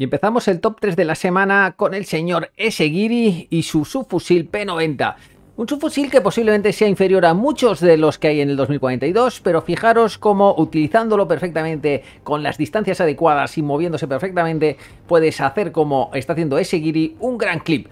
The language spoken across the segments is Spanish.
Y empezamos el top 3 de la semana con el señor S-Giri y su subfusil P90. Un subfusil que posiblemente sea inferior a muchos de los que hay en el 2042, pero fijaros cómo utilizándolo perfectamente, con las distancias adecuadas y moviéndose perfectamente, puedes hacer como está haciendo S-Giri un gran clip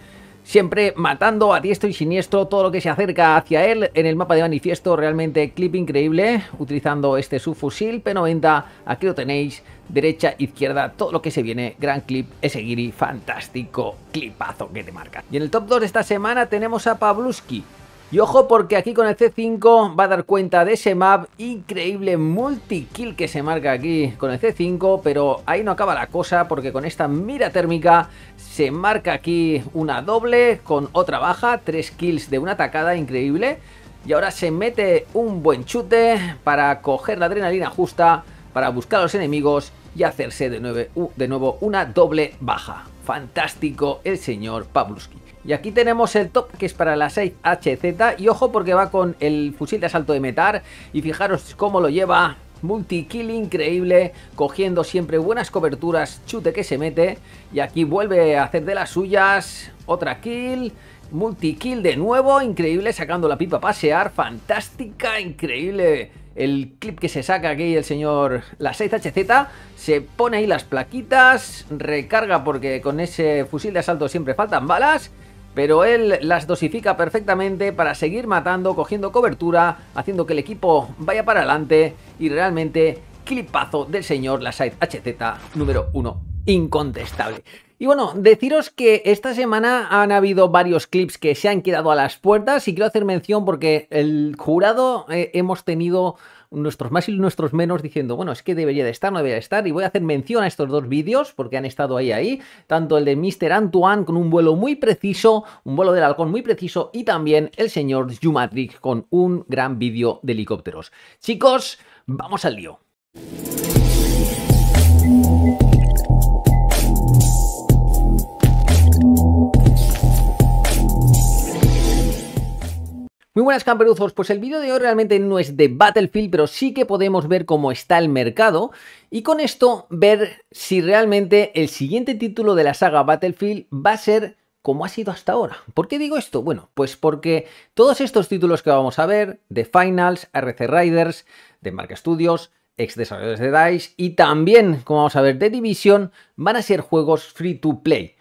siempre matando a diestro y siniestro todo lo que se acerca hacia él en el mapa de manifiesto, realmente clip increíble, utilizando este subfusil P90, aquí lo tenéis, derecha, izquierda, todo lo que se viene, gran clip, guiri, fantástico, clipazo que te marca. Y en el top 2 de esta semana tenemos a Pabluski, y ojo porque aquí con el C5 va a dar cuenta de ese map increíble multi-kill que se marca aquí con el C5, pero ahí no acaba la cosa porque con esta mira térmica se marca aquí una doble con otra baja, tres kills de una atacada increíble. Y ahora se mete un buen chute para coger la adrenalina justa, para buscar a los enemigos y hacerse de, de nuevo una doble baja. Fantástico el señor Pabluski y aquí tenemos el top que es para la 6HZ y ojo porque va con el fusil de asalto de metal y fijaros cómo lo lleva multi-kill increíble, cogiendo siempre buenas coberturas, chute que se mete, y aquí vuelve a hacer de las suyas, otra kill, multi-kill de nuevo, increíble, sacando la pipa a pasear, fantástica, increíble. El clip que se saca aquí el señor la 6HZ, se pone ahí las plaquitas, recarga porque con ese fusil de asalto siempre faltan balas, pero él las dosifica perfectamente para seguir matando, cogiendo cobertura, haciendo que el equipo vaya para adelante y realmente clipazo del señor la Side HZ número 1 incontestable. Y bueno, deciros que esta semana han habido varios clips que se han quedado a las puertas y quiero hacer mención porque el jurado eh, hemos tenido nuestros más y nuestros menos diciendo, bueno, es que debería de estar, no debería de estar, y voy a hacer mención a estos dos vídeos porque han estado ahí, ahí, tanto el de Mr. Antoine con un vuelo muy preciso, un vuelo del halcón muy preciso, y también el señor Jumatrix con un gran vídeo de helicópteros. Chicos, vamos al lío. buenas camperuzos, pues el vídeo de hoy realmente no es de Battlefield, pero sí que podemos ver cómo está el mercado y con esto ver si realmente el siguiente título de la saga Battlefield va a ser como ha sido hasta ahora. ¿Por qué digo esto? Bueno, pues porque todos estos títulos que vamos a ver, de Finals, RC Riders, de Mark Studios, ex desarrolladores de DICE y también, como vamos a ver, de Division, van a ser juegos free to play.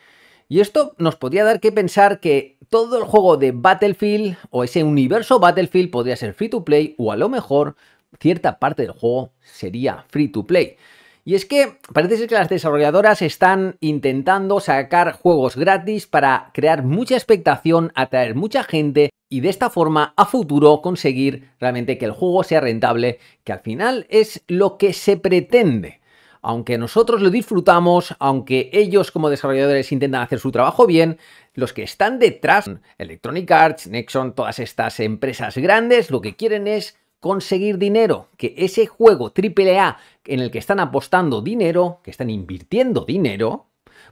Y esto nos podría dar que pensar que todo el juego de Battlefield o ese universo Battlefield podría ser free to play o a lo mejor cierta parte del juego sería free to play. Y es que parece ser que las desarrolladoras están intentando sacar juegos gratis para crear mucha expectación, atraer mucha gente y de esta forma a futuro conseguir realmente que el juego sea rentable, que al final es lo que se pretende. Aunque nosotros lo disfrutamos, aunque ellos como desarrolladores intentan hacer su trabajo bien, los que están detrás, Electronic Arts, Nexon, todas estas empresas grandes, lo que quieren es conseguir dinero, que ese juego AAA en el que están apostando dinero, que están invirtiendo dinero,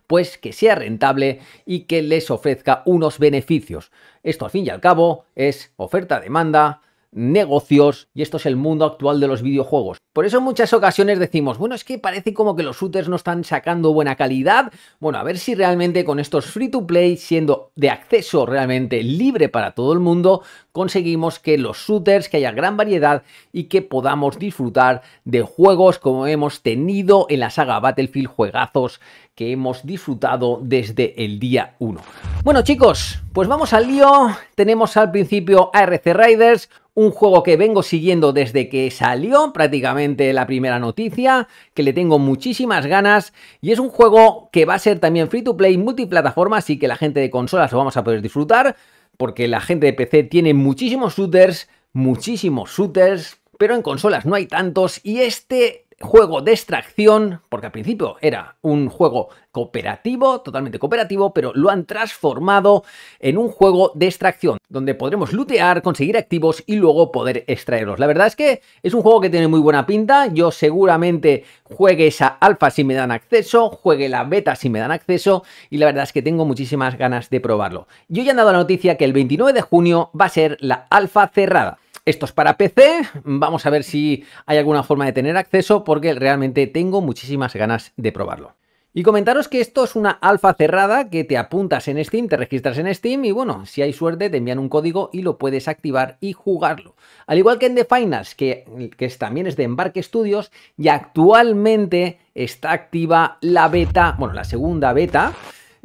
pues que sea rentable y que les ofrezca unos beneficios. Esto al fin y al cabo es oferta-demanda, negocios y esto es el mundo actual de los videojuegos. Por eso en muchas ocasiones decimos, bueno, es que parece como que los shooters no están sacando buena calidad. Bueno, a ver si realmente con estos free to play, siendo de acceso realmente libre para todo el mundo, conseguimos que los shooters, que haya gran variedad y que podamos disfrutar de juegos como hemos tenido en la saga Battlefield, juegazos que hemos disfrutado desde el día 1. Bueno chicos, pues vamos al lío. Tenemos al principio ARC Riders, un juego que vengo siguiendo desde que salió prácticamente la primera noticia, que le tengo muchísimas ganas y es un juego que va a ser también free to play, multiplataforma, así que la gente de consolas lo vamos a poder disfrutar, porque la gente de PC tiene muchísimos shooters, muchísimos shooters, pero en consolas no hay tantos y este juego de extracción, porque al principio era un juego cooperativo, totalmente cooperativo, pero lo han transformado en un juego de extracción, donde podremos lootear, conseguir activos y luego poder extraerlos. La verdad es que es un juego que tiene muy buena pinta, yo seguramente juegue esa alfa si me dan acceso, juegue la beta si me dan acceso, y la verdad es que tengo muchísimas ganas de probarlo. Yo ya he dado la noticia que el 29 de junio va a ser la alfa cerrada. Esto es para PC, vamos a ver si hay alguna forma de tener acceso porque realmente tengo muchísimas ganas de probarlo. Y comentaros que esto es una alfa cerrada que te apuntas en Steam, te registras en Steam y bueno, si hay suerte te envían un código y lo puedes activar y jugarlo. Al igual que en The Finals, que, también es de Embarque Studios y actualmente está activa la beta, bueno, la segunda beta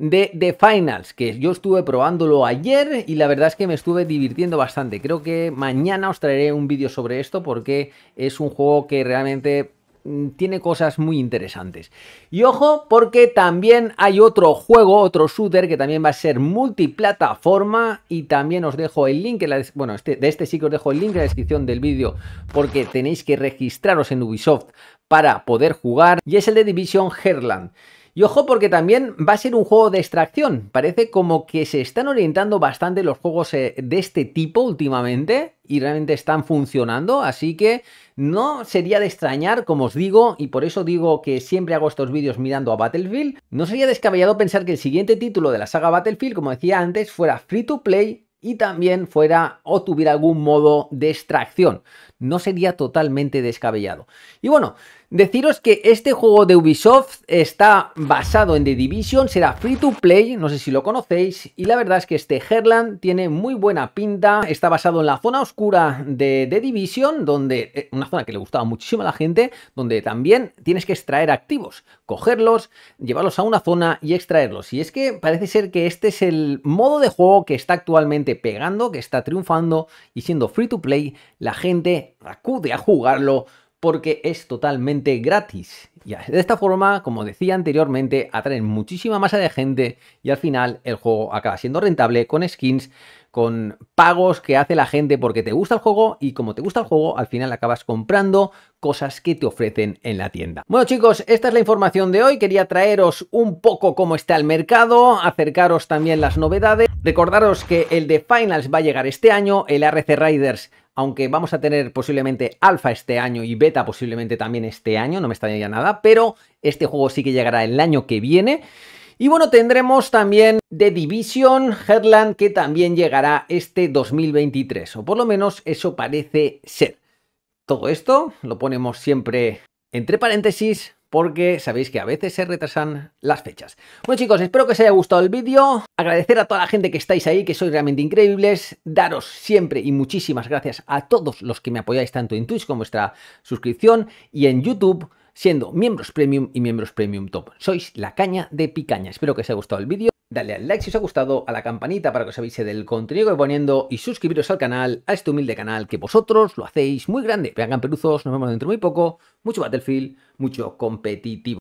de The Finals, que yo estuve probándolo ayer y la verdad es que me estuve divirtiendo bastante. Creo que mañana os traeré un vídeo sobre esto porque es un juego que realmente mm, tiene cosas muy interesantes. Y ojo, porque también hay otro juego, otro shooter que también va a ser multiplataforma y también os dejo el link, en la bueno, este, de este sí que os dejo el link en la descripción del vídeo porque tenéis que registraros en Ubisoft para poder jugar y es el de Division Herland. Y ojo porque también va a ser un juego de extracción. Parece como que se están orientando bastante los juegos eh, de este tipo últimamente y realmente están funcionando, así que no sería de extrañar, como os digo, y por eso digo que siempre hago estos vídeos mirando a Battlefield, no sería descabellado pensar que el siguiente título de la saga Battlefield, como decía antes, fuera free to play y también fuera o tuviera algún modo de extracción. No sería totalmente descabellado. Y bueno, Deciros que este juego de Ubisoft está basado en The Division, será free to play, no sé si lo conocéis, y la verdad es que este Herland tiene muy buena pinta, está basado en la zona oscura de The Division, donde eh, una zona que le gustaba muchísimo a la gente, donde también tienes que extraer activos, cogerlos, llevarlos a una zona y extraerlos. Y es que parece ser que este es el modo de juego que está actualmente pegando, que está triunfando y siendo free to play, la gente acude a jugarlo porque es totalmente gratis. Y de esta forma, como decía anteriormente, atraen muchísima masa de gente y al final el juego acaba siendo rentable con skins con pagos que hace la gente porque te gusta el juego y como te gusta el juego, al final acabas comprando cosas que te ofrecen en la tienda. Bueno chicos, esta es la información de hoy. Quería traeros un poco cómo está el mercado, acercaros también las novedades. Recordaros que el de Finals va a llegar este año, el RC Riders aunque vamos a tener posiblemente alfa este año y beta posiblemente también este año, no me ya nada, pero este juego sí que llegará el año que viene. Y bueno, tendremos también The Division Headland que también llegará este 2023, o por lo menos eso parece ser. Todo esto lo ponemos siempre entre paréntesis porque sabéis que a veces se retrasan las fechas. Bueno chicos, espero que os haya gustado el vídeo, agradecer a toda la gente que estáis ahí, que sois realmente increíbles, daros siempre y muchísimas gracias a todos los que me apoyáis tanto en Twitch como vuestra suscripción y en YouTube siendo miembros premium y miembros premium top. Sois la caña de picaña. Espero que os haya gustado el vídeo. Dale al like si os ha gustado, a la campanita para que os avise del contenido que voy poniendo y suscribiros al canal, a este humilde canal que vosotros lo hacéis muy grande. Vean, peruzos, nos vemos dentro muy poco. Mucho Battlefield, mucho competitivo.